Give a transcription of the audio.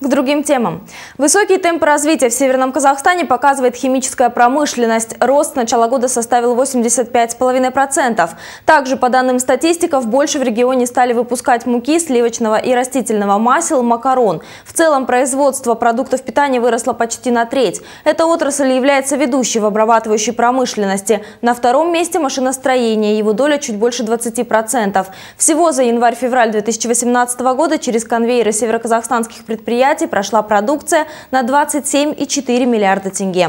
К другим темам. Высокий темп развития в Северном Казахстане показывает химическая промышленность. Рост с начала года составил 85,5%. Также, по данным статистиков, больше в регионе стали выпускать муки, сливочного и растительного масел, макарон. В целом, производство продуктов питания выросло почти на треть. Эта отрасль является ведущей в обрабатывающей промышленности. На втором месте машиностроение, его доля чуть больше 20%. Всего за январь-февраль 2018 года через конвейеры североказахстанских предприятий предприятий прошла продукция на 27,4 миллиарда тенге.